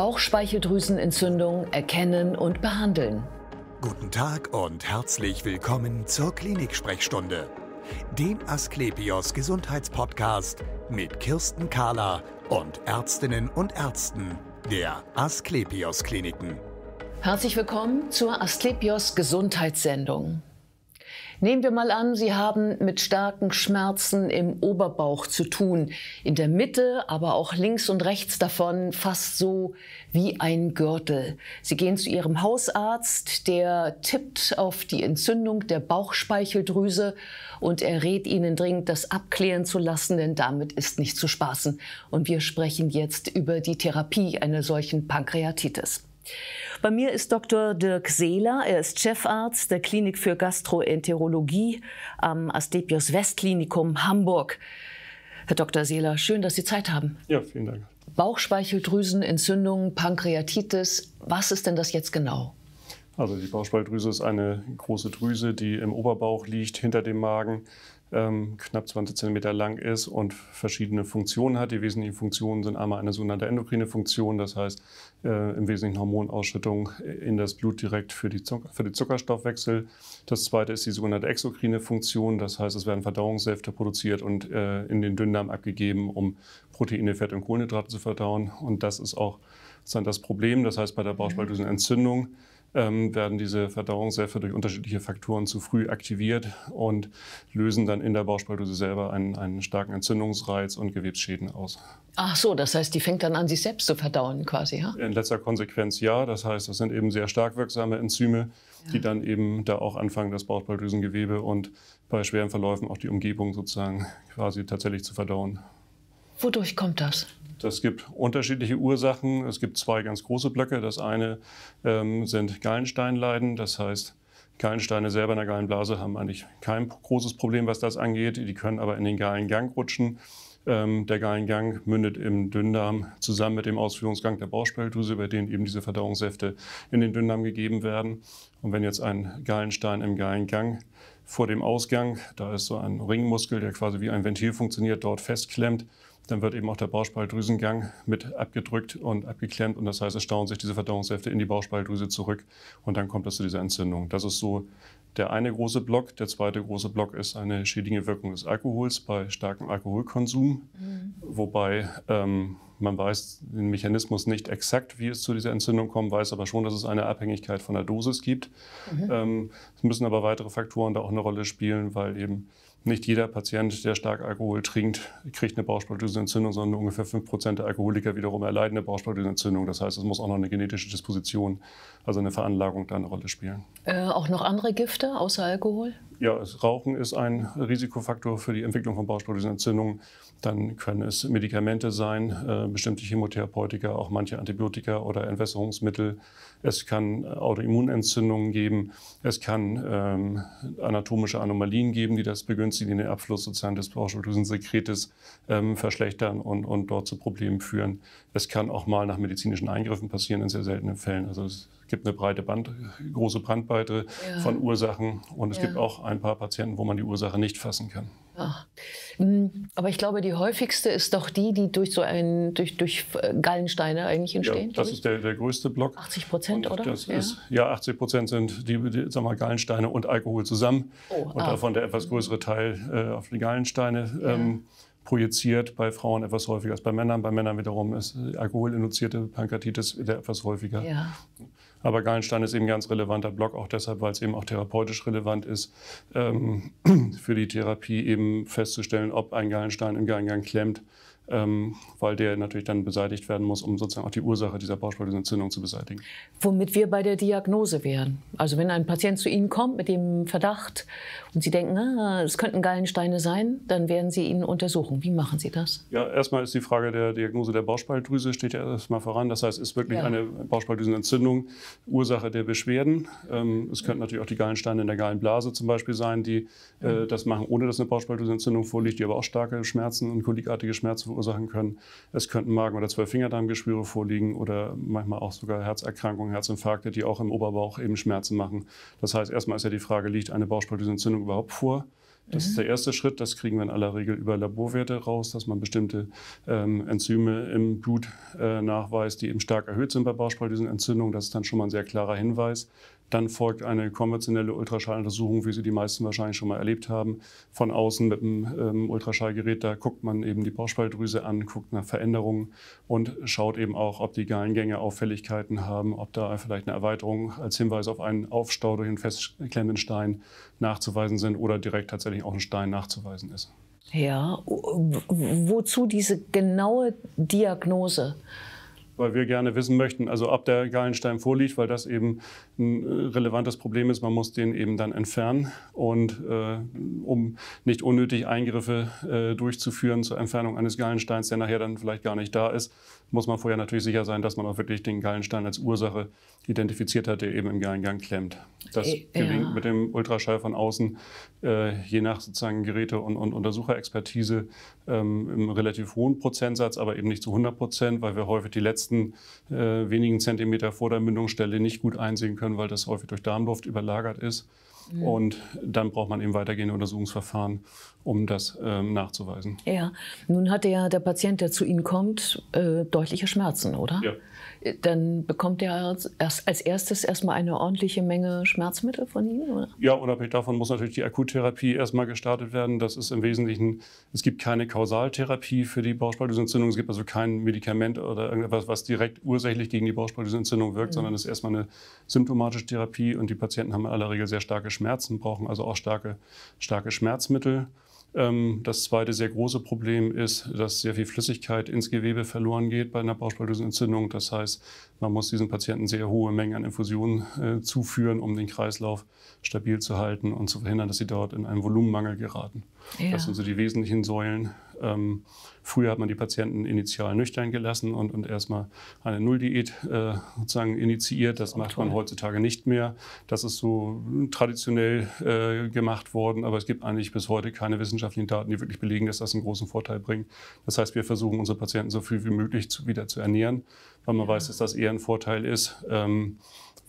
Bauchspeicheldrüsenentzündung erkennen und behandeln. Guten Tag und herzlich willkommen zur Klinik-Sprechstunde, dem Asklepios Gesundheitspodcast mit Kirsten Kahler und Ärztinnen und Ärzten der Asklepios Kliniken. Herzlich willkommen zur Asklepios Gesundheitssendung. Nehmen wir mal an, Sie haben mit starken Schmerzen im Oberbauch zu tun, in der Mitte, aber auch links und rechts davon, fast so wie ein Gürtel. Sie gehen zu Ihrem Hausarzt, der tippt auf die Entzündung der Bauchspeicheldrüse und er rät Ihnen dringend, das abklären zu lassen, denn damit ist nicht zu spaßen. Und wir sprechen jetzt über die Therapie einer solchen Pankreatitis. Bei mir ist Dr. Dirk Seeler. Er ist Chefarzt der Klinik für Gastroenterologie am Astepios Westklinikum Hamburg. Herr Dr. Seeler, schön, dass Sie Zeit haben. Ja, vielen Dank. Bauchspeicheldrüsenentzündung, Pankreatitis. Was ist denn das jetzt genau? Also die Bauchspeicheldrüse ist eine große Drüse, die im Oberbauch liegt, hinter dem Magen ähm, knapp 20 Zentimeter lang ist und verschiedene Funktionen hat. Die wesentlichen Funktionen sind einmal eine sogenannte endokrine Funktion, das heißt äh, im Wesentlichen Hormonausschüttung in das Blut direkt für, die Zucker, für den Zuckerstoffwechsel. Das zweite ist die sogenannte exokrine Funktion, das heißt es werden Verdauungssäfte produziert und äh, in den Dünndarm abgegeben, um Proteine, Fett und Kohlenhydrate zu verdauen. Und das ist auch das Problem, das heißt bei der Bauchspeicheldrüsenentzündung. Entzündung ähm, werden diese Verdauungssäfte durch unterschiedliche Faktoren zu früh aktiviert und lösen dann in der Bauchspeicheldrüse selber einen, einen starken Entzündungsreiz und Gewebsschäden aus. Ach so, das heißt, die fängt dann an, sich selbst zu verdauen quasi, ja? In letzter Konsequenz ja. Das heißt, das sind eben sehr stark wirksame Enzyme, ja. die dann eben da auch anfangen, das Bauchspeicheldrüsengewebe und bei schweren Verläufen auch die Umgebung sozusagen quasi tatsächlich zu verdauen. Wodurch kommt das? Es gibt unterschiedliche Ursachen. Es gibt zwei ganz große Blöcke. Das eine ähm, sind Gallensteinleiden, das heißt, Gallensteine selber in der Gallenblase haben eigentlich kein großes Problem, was das angeht. Die können aber in den Gallengang rutschen. Ähm, der Gallengang mündet im Dünndarm zusammen mit dem Ausführungsgang der Bauchspeicheldrüse, bei denen eben diese Verdauungssäfte in den Dünndarm gegeben werden. Und wenn jetzt ein Gallenstein im Gallengang vor dem Ausgang, da ist so ein Ringmuskel, der quasi wie ein Ventil funktioniert, dort festklemmt dann wird eben auch der Bauchspeicheldrüsengang mit abgedrückt und abgeklemmt und das heißt, es stauen sich diese Verdauungssäfte in die Bauchspeicheldrüse zurück und dann kommt es zu dieser Entzündung. Das ist so der eine große Block. Der zweite große Block ist eine schädigende Wirkung des Alkohols bei starkem Alkoholkonsum, mhm. wobei ähm, man weiß den Mechanismus nicht exakt, wie es zu dieser Entzündung kommt, weiß aber schon, dass es eine Abhängigkeit von der Dosis gibt. Mhm. Ähm, es müssen aber weitere Faktoren da auch eine Rolle spielen, weil eben nicht jeder Patient, der stark Alkohol trinkt, kriegt eine Bauchspeicheldrüsenentzündung, sondern ungefähr 5% der Alkoholiker wiederum erleiden eine Bauchspeicheldrüsenentzündung. Das heißt, es muss auch noch eine genetische Disposition, also eine Veranlagung da eine Rolle spielen. Äh, auch noch andere Gifte außer Alkohol? Ja, Rauchen ist ein Risikofaktor für die Entwicklung von Bauchspeicheldrüsenentzündungen. Dann können es Medikamente sein, äh, bestimmte Chemotherapeutika, auch manche Antibiotika oder Entwässerungsmittel. Es kann äh, Autoimmunentzündungen geben. Es kann ähm, anatomische Anomalien geben, die das begünstigen, den Abfluss sozusagen des Bauchspeicheldrüsensekretes ähm, verschlechtern und, und dort zu Problemen führen. Es kann auch mal nach medizinischen Eingriffen passieren in sehr seltenen Fällen. Also es gibt eine breite Band, große Brandbreite ja. von Ursachen und es ja. gibt auch ein paar Patienten, wo man die Ursache nicht fassen kann. Ach. Hm. Aber ich glaube, die häufigste ist doch die, die durch so einen, durch, durch äh, Gallensteine eigentlich entstehen. Ja, das ist der, der größte Block. 80 Prozent, oder? Das ja. Ist, ja, 80 Prozent sind die, die sagen wir, Gallensteine und Alkohol zusammen. Oh, und ah. davon der etwas mhm. größere Teil äh, auf die Gallensteine. Ja. Ähm, projiziert bei Frauen etwas häufiger als bei Männern. Bei Männern wiederum ist äh, alkoholinduzierte Pankreatitis etwas häufiger. Ja. Aber Gallenstein ist eben ganz relevanter Block, auch deshalb, weil es eben auch therapeutisch relevant ist, ähm, für die Therapie eben festzustellen, ob ein Gallenstein im Gallengang klemmt ähm, weil der natürlich dann beseitigt werden muss, um sozusagen auch die Ursache dieser Bauchspeichelentzündung zu beseitigen. Womit wir bei der Diagnose wären. Also wenn ein Patient zu Ihnen kommt mit dem Verdacht und Sie denken, ah, es könnten Gallensteine sein, dann werden Sie ihn untersuchen. Wie machen Sie das? Ja, erstmal ist die Frage der Diagnose der Bauchspeicheldrüse steht ja erstmal voran. Das heißt, ist wirklich ja. eine Bauchspeicheldrüsenentzündung Ursache der Beschwerden. Ähm, es könnten natürlich auch die Gallensteine in der Gallenblase zum Beispiel sein, die äh, das machen, ohne dass eine Bauchspeicheldrüsenentzündung vorliegt, die aber auch starke Schmerzen und kolikartige Schmerzen verursachen verursachen können. Es könnten Magen- oder Zwölffingerdarmgeschwüre vorliegen oder manchmal auch sogar Herzerkrankungen, Herzinfarkte, die auch im Oberbauch eben Schmerzen machen. Das heißt, erstmal ist ja die Frage, liegt eine Bauchspeicheldrüsenentzündung überhaupt vor? Das ist mhm. der erste Schritt. Das kriegen wir in aller Regel über Laborwerte raus, dass man bestimmte ähm, Enzyme im Blut äh, nachweist, die eben stark erhöht sind bei Bauchspeicheldrüsenentzündung. Das ist dann schon mal ein sehr klarer Hinweis. Dann folgt eine konventionelle Ultraschalluntersuchung, wie Sie die meisten wahrscheinlich schon mal erlebt haben. Von außen mit dem ähm, Ultraschallgerät, da guckt man eben die Bauchspeicheldrüse an, guckt nach Veränderungen und schaut eben auch, ob die Gallengänge Auffälligkeiten haben, ob da vielleicht eine Erweiterung als Hinweis auf einen Aufstau durch einen festklemmenden Stein nachzuweisen sind oder direkt tatsächlich auch ein Stein nachzuweisen ist. Ja, wozu diese genaue Diagnose? weil wir gerne wissen möchten, also ob der Gallenstein vorliegt, weil das eben ein äh, relevantes Problem ist. Man muss den eben dann entfernen und äh, um nicht unnötig Eingriffe äh, durchzuführen zur Entfernung eines Gallensteins, der nachher dann vielleicht gar nicht da ist, muss man vorher natürlich sicher sein, dass man auch wirklich den Gallenstein als Ursache identifiziert hat, der eben im Gallengang klemmt. Das äh, ja. gelingt mit dem Ultraschall von außen, äh, je nach sozusagen Geräte- und, und Untersucherexpertise, ähm, im relativ hohen Prozentsatz, aber eben nicht zu 100 Prozent, weil wir häufig die letzten äh, wenigen Zentimeter vor der Mündungsstelle nicht gut einsehen können, weil das häufig durch Darmluft überlagert ist. Mhm. Und dann braucht man eben weitergehende Untersuchungsverfahren, um das ähm, nachzuweisen. Ja, nun hatte ja der Patient, der zu Ihnen kommt, äh, deutliche Schmerzen, oder? Ja dann bekommt er erst als erstes erstmal eine ordentliche Menge Schmerzmittel von Ihnen, oder? Ja, unabhängig davon muss natürlich die Akuttherapie erstmal gestartet werden. Das ist im Wesentlichen, es gibt keine Kausaltherapie für die Bauchspeicheldrüsenentzündung. Es gibt also kein Medikament oder irgendwas, was direkt ursächlich gegen die Bauchspeicheldrüsenentzündung wirkt, mhm. sondern es ist erstmal eine symptomatische Therapie und die Patienten haben in aller Regel sehr starke Schmerzen, brauchen also auch starke, starke Schmerzmittel. Ähm, das zweite sehr große Problem ist, dass sehr viel Flüssigkeit ins Gewebe verloren geht bei einer Bauchspeicheldrüsenentzündung. Das heißt, man muss diesen Patienten sehr hohe Mengen an Infusionen äh, zuführen, um den Kreislauf äh, stabil zu halten und zu verhindern, dass sie dort in einen Volumenmangel geraten. Ja. Das sind so die wesentlichen Säulen. Ähm, früher hat man die Patienten initial nüchtern gelassen und, und erstmal eine Nulldiät äh, sozusagen initiiert. Das, das oh, macht toll. man heutzutage nicht mehr. Das ist so traditionell äh, gemacht worden, aber es gibt eigentlich bis heute keine wissenschaftlichen Daten, die wirklich belegen, dass das einen großen Vorteil bringt. Das heißt, wir versuchen unsere Patienten so viel wie möglich zu, wieder zu ernähren, weil man ja. weiß, dass das eher ein Vorteil ist. Ähm,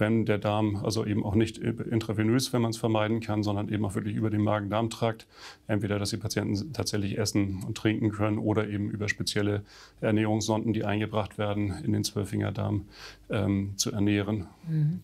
wenn der Darm, also eben auch nicht äh, intravenös, wenn man es vermeiden kann, sondern eben auch wirklich über den magen darm tragt. entweder, dass die Patienten tatsächlich essen und trinken können oder eben über spezielle Ernährungssonden, die eingebracht werden, in den Zwölffingerdarm ähm, zu ernähren. Mhm.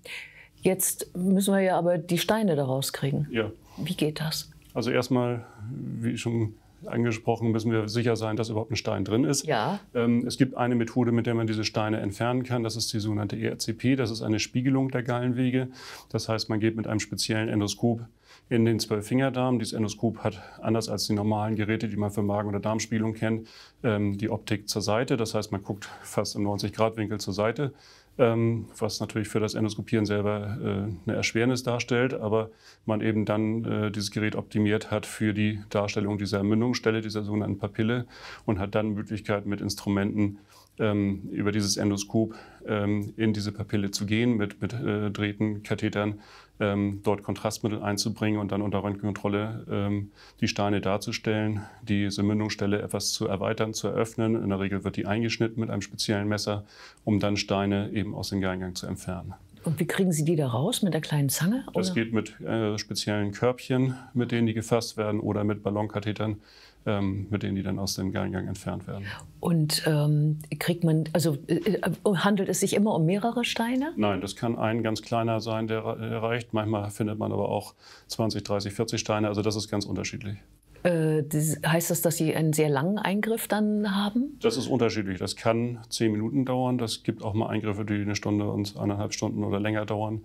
Jetzt müssen wir ja aber die Steine daraus kriegen. Ja. Wie geht das? Also erstmal, wie schon angesprochen, müssen wir sicher sein, dass überhaupt ein Stein drin ist. Ja. Ähm, es gibt eine Methode, mit der man diese Steine entfernen kann. Das ist die sogenannte ERCP. Das ist eine Spiegelung der Gallenwege. Das heißt, man geht mit einem speziellen Endoskop in den Zwölffingerdarm. Dieses Endoskop hat, anders als die normalen Geräte, die man für Magen- oder Darmspiegelung kennt, ähm, die Optik zur Seite. Das heißt, man guckt fast im 90-Grad-Winkel zur Seite ähm, was natürlich für das Endoskopieren selber äh, eine Erschwernis darstellt, aber man eben dann äh, dieses Gerät optimiert hat für die Darstellung dieser Mündungsstelle, dieser sogenannten Papille und hat dann Möglichkeit mit Instrumenten ähm, über dieses Endoskop ähm, in diese Papille zu gehen mit, mit äh, Drähten, Kathetern, ähm, dort Kontrastmittel einzubringen und dann unter Röntgenkontrolle ähm, die Steine darzustellen, diese Mündungsstelle etwas zu erweitern, zu eröffnen. In der Regel wird die eingeschnitten mit einem speziellen Messer, um dann Steine eben aus dem Geingang zu entfernen. Und wie kriegen Sie die da raus? Mit der kleinen Zange? Oder? Das geht mit äh, speziellen Körbchen, mit denen die gefasst werden oder mit Ballonkathetern ähm, mit denen die dann aus dem Gallengang entfernt werden. Und ähm, kriegt man, also äh, äh, handelt es sich immer um mehrere Steine? Nein, das kann ein ganz kleiner sein, der reicht. Manchmal findet man aber auch 20, 30, 40 Steine. Also das ist ganz unterschiedlich. Äh, heißt das, dass Sie einen sehr langen Eingriff dann haben? Das ist unterschiedlich. Das kann zehn Minuten dauern. Das gibt auch mal Eingriffe, die eine Stunde und eineinhalb Stunden oder länger dauern.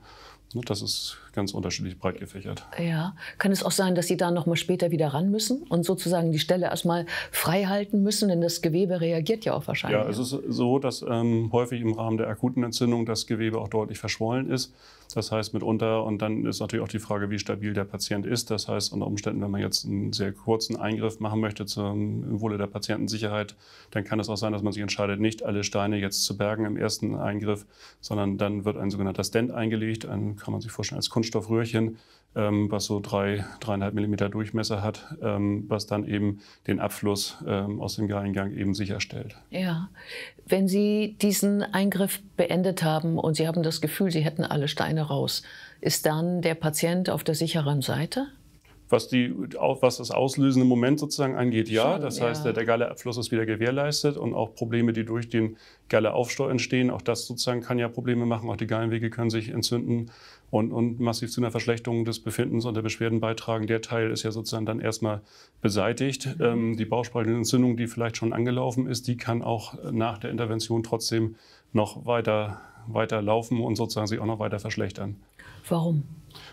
Ne, das ist ganz unterschiedlich breit gefächert. Ja, kann es auch sein, dass Sie da noch mal später wieder ran müssen und sozusagen die Stelle erstmal frei halten müssen, denn das Gewebe reagiert ja auch wahrscheinlich. Ja, es ist so, dass ähm, häufig im Rahmen der akuten Entzündung das Gewebe auch deutlich verschwollen ist. Das heißt mitunter, und dann ist natürlich auch die Frage, wie stabil der Patient ist. Das heißt unter Umständen, wenn man jetzt einen sehr kurzen Eingriff machen möchte zum Wohle der Patientensicherheit, dann kann es auch sein, dass man sich entscheidet, nicht alle Steine jetzt zu bergen im ersten Eingriff, sondern dann wird ein sogenannter Stent eingelegt. Ein, kann man sich vorstellen als Kunde Kunststoffröhrchen, ähm, was so drei, dreieinhalb Millimeter Durchmesser hat, ähm, was dann eben den Abfluss ähm, aus dem Gallengang eben sicherstellt. Ja, wenn Sie diesen Eingriff beendet haben und Sie haben das Gefühl, Sie hätten alle Steine raus, ist dann der Patient auf der sicheren Seite? Was, die, was das auslösende Moment sozusagen angeht, ja. Schon, das ja. heißt, der, der Galleabfluss ist wieder gewährleistet und auch Probleme, die durch den Galleaufstau entstehen, auch das sozusagen kann ja Probleme machen. Auch die Gallenwege können sich entzünden und, und massiv zu einer Verschlechterung des Befindens und der Beschwerden beitragen. Der Teil ist ja sozusagen dann erstmal beseitigt. Mhm. Ähm, die bauchspeichelentzündung, Entzündung, die vielleicht schon angelaufen ist, die kann auch nach der Intervention trotzdem noch weiter, weiter laufen und sozusagen sich auch noch weiter verschlechtern. Warum?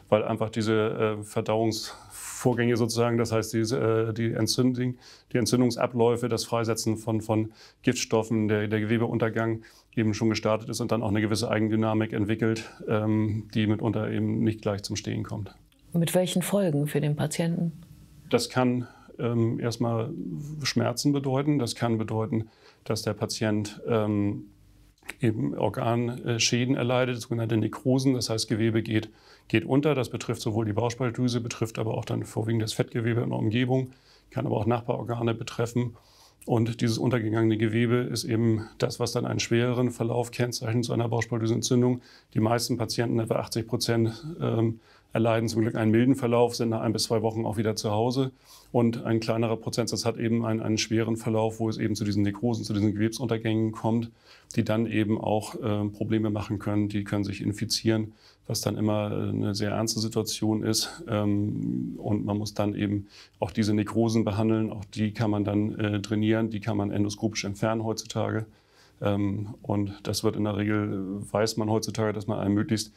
Weil einfach diese äh, Verdauungs- Vorgänge sozusagen, das heißt äh, die, die, Entzündung, die Entzündungsabläufe, das Freisetzen von, von Giftstoffen, der, der, Gewebeuntergang eben schon gestartet ist und dann auch eine gewisse Eigendynamik entwickelt, ähm, die mitunter eben nicht gleich zum Stehen kommt. Mit welchen Folgen für den Patienten? Das kann ähm, erstmal Schmerzen bedeuten, das kann bedeuten, dass der Patient ähm, eben Organschäden äh, erleidet, sogenannte Nekrosen, das heißt Gewebe geht, geht unter. Das betrifft sowohl die Bauchspeicheldrüse, betrifft aber auch dann vorwiegend das Fettgewebe in der Umgebung, kann aber auch Nachbarorgane betreffen. Und dieses untergegangene Gewebe ist eben das, was dann einen schwereren Verlauf kennzeichnet zu einer Bauchspeicheldrüsenentzündung. Die meisten Patienten, etwa 80 Prozent, ähm, erleiden zum Glück einen milden Verlauf, sind nach ein bis zwei Wochen auch wieder zu Hause. Und ein kleinerer Prozentsatz hat eben einen, einen schweren Verlauf, wo es eben zu diesen Nekrosen, zu diesen Gewebsuntergängen kommt, die dann eben auch äh, Probleme machen können. Die können sich infizieren, was dann immer äh, eine sehr ernste Situation ist. Ähm, und man muss dann eben auch diese Nekrosen behandeln. Auch die kann man dann äh, trainieren, die kann man endoskopisch entfernen heutzutage. Ähm, und das wird in der Regel, äh, weiß man heutzutage, dass man einen möglichst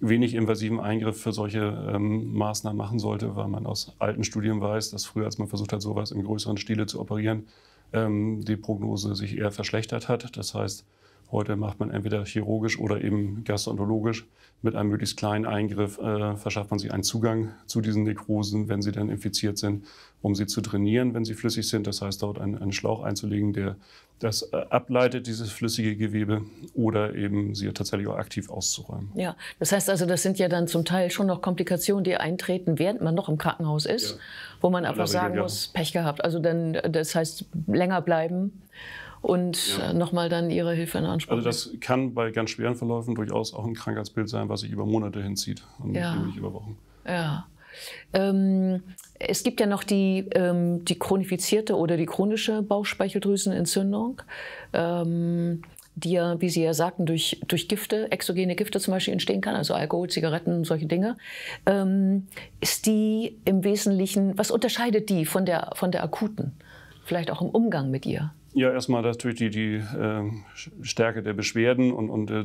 wenig invasiven Eingriff für solche ähm, Maßnahmen machen sollte, weil man aus alten Studien weiß, dass früher, als man versucht hat, sowas im größeren Stile zu operieren, ähm, die Prognose sich eher verschlechtert hat. Das heißt, Heute macht man entweder chirurgisch oder eben gastroenterologisch. Mit einem möglichst kleinen Eingriff äh, verschafft man sich einen Zugang zu diesen Nekrosen, wenn sie dann infiziert sind, um sie zu trainieren, wenn sie flüssig sind. Das heißt, dort einen, einen Schlauch einzulegen, der das äh, ableitet, dieses flüssige Gewebe, oder eben sie tatsächlich auch aktiv auszuräumen. Ja, das heißt also, das sind ja dann zum Teil schon noch Komplikationen, die eintreten, während man noch im Krankenhaus ist, ja. wo man einfach sagen ja. muss, Pech gehabt. Also dann, das heißt, länger bleiben und ja. Äh, nochmal dann ihre Hilfe in Anspruch Also das kann bei ganz schweren Verläufen durchaus auch ein Krankheitsbild sein, was sich über Monate hinzieht und ja. nicht über Wochen. Ja. Ähm, es gibt ja noch die, ähm, die chronifizierte oder die chronische Bauchspeicheldrüsenentzündung, ähm, die ja, wie Sie ja sagten, durch, durch Gifte, exogene Gifte zum Beispiel entstehen kann, also Alkohol, Zigaretten, solche Dinge. Ähm, ist die im Wesentlichen, was unterscheidet die von der, von der akuten? Vielleicht auch im Umgang mit ihr? Ja, erstmal natürlich die, die äh, Stärke der Beschwerden und, und äh,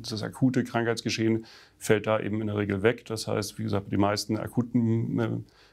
das akute Krankheitsgeschehen fällt da eben in der Regel weg. Das heißt, wie gesagt, die meisten akuten äh,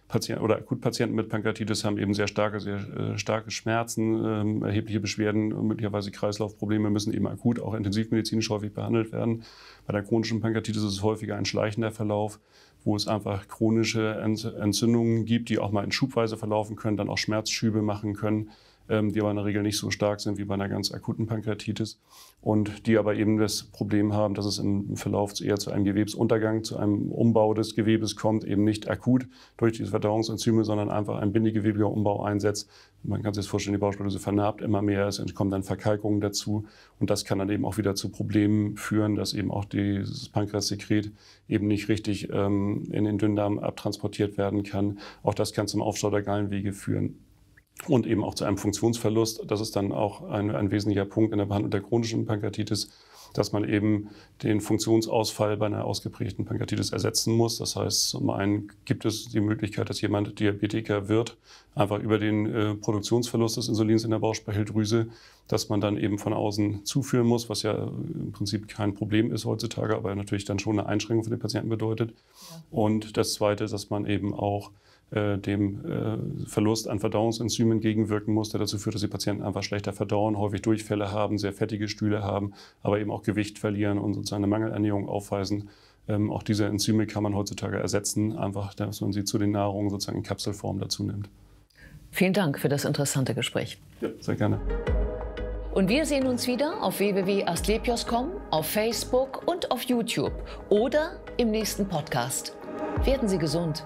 Patienten oder Akutpatienten mit Pankreatitis haben eben sehr starke, sehr äh, starke Schmerzen, ähm, erhebliche Beschwerden, und möglicherweise Kreislaufprobleme müssen eben akut auch intensivmedizinisch häufig behandelt werden. Bei der chronischen Pankreatitis ist es häufiger ein schleichender Verlauf wo es einfach chronische Entzündungen gibt, die auch mal in Schubweise verlaufen können, dann auch Schmerzschübe machen können. Ähm, die aber in der Regel nicht so stark sind wie bei einer ganz akuten Pankreatitis und die aber eben das Problem haben, dass es im Verlauf eher zu einem Gewebsuntergang, zu einem Umbau des Gewebes kommt, eben nicht akut durch diese Verdauungsenzyme, sondern einfach ein bindegewebiger Umbau einsetzt. Man kann sich das vorstellen, die Bauchspeicheldrüse vernarbt immer mehr, es kommen dann Verkalkungen dazu und das kann dann eben auch wieder zu Problemen führen, dass eben auch dieses Pankreassekret eben nicht richtig ähm, in den Dünndarm abtransportiert werden kann. Auch das kann zum Aufstau der Gallenwege führen und eben auch zu einem Funktionsverlust. Das ist dann auch ein, ein wesentlicher Punkt in der Behandlung der chronischen Pankreatitis, dass man eben den Funktionsausfall bei einer ausgeprägten Pankreatitis ersetzen muss. Das heißt, zum einen gibt es die Möglichkeit, dass jemand Diabetiker wird, einfach über den äh, Produktionsverlust des Insulins in der Bauchspeicheldrüse, dass man dann eben von außen zuführen muss, was ja im Prinzip kein Problem ist heutzutage, aber natürlich dann schon eine Einschränkung für den Patienten bedeutet. Ja. Und das Zweite, ist, dass man eben auch äh, dem äh, Verlust an Verdauungsenzymen gegenwirken muss, der dazu führt, dass die Patienten einfach schlechter verdauen, häufig Durchfälle haben, sehr fettige Stühle haben, aber eben auch Gewicht verlieren und sozusagen eine Mangelernährung aufweisen. Ähm, auch diese Enzyme kann man heutzutage ersetzen, einfach, dass man sie zu den Nahrungen sozusagen in Kapselform dazu nimmt. Vielen Dank für das interessante Gespräch. Ja, sehr gerne. Und wir sehen uns wieder auf www.astlepios.com, auf Facebook und auf YouTube oder im nächsten Podcast. Werden Sie gesund!